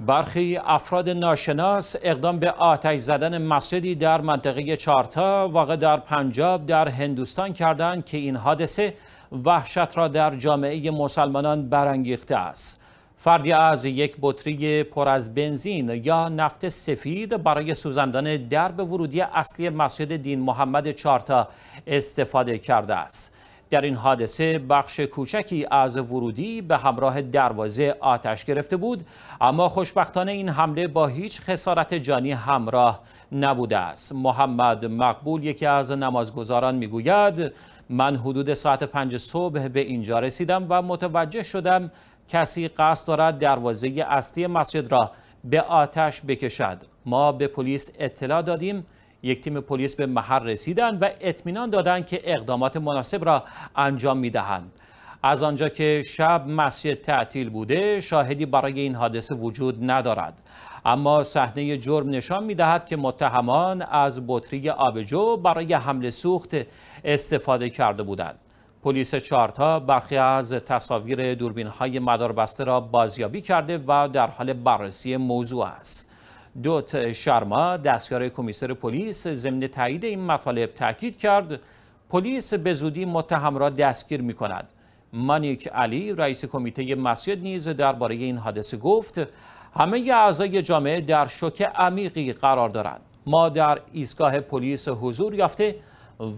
برخی افراد ناشناس اقدام به آتش زدن مسجدی در منطقه چارتا واقع در پنجاب در هندوستان کردند که این حادثه وحشت را در جامعه مسلمانان برانگیخته است فردی از یک بطری پر از بنزین یا نفت سفید برای سوزاندن درب ورودی اصلی مسجد دین محمد چارتا استفاده کرده است در این حادثه بخش کوچکی از ورودی به همراه دروازه آتش گرفته بود اما خوشبختانه این حمله با هیچ خسارت جانی همراه نبوده است محمد مقبول یکی از نمازگزاران میگوید من حدود ساعت پنج صبح به اینجا رسیدم و متوجه شدم کسی قصد دارد دروازه اصلی مسجد را به آتش بکشد ما به پلیس اطلاع دادیم یک تیم پلیس به محل رسیدن و اطمینان دادند که اقدامات مناسب را انجام می دهند. از آنجا که شب مسجد تعطیل بوده شاهدی برای این حادثه وجود ندارد اما صحنه جرم نشان می دهد که متهمان از بطری آبجو برای حمل سوخت استفاده کرده بودند پلیس چارتا برخی از تصاویر دوربین های مداربسته را بازیابی کرده و در حال بررسی موضوع است دوت شرما دستیار کمیسر پلیس ضمن تایید این مطالب تاکید کرد پلیس به زودی متهم را دستگیر می کند مانیک علی رئیس کمیته مسجد نیز درباره این حادثه گفت همه اعضای جامعه در شوک عمیقی قرار دارند ما در ایستگاه پلیس حضور یافته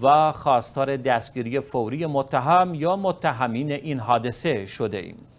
و خواستار دستگیری فوری متهم یا متهمین این حادثه شده ایم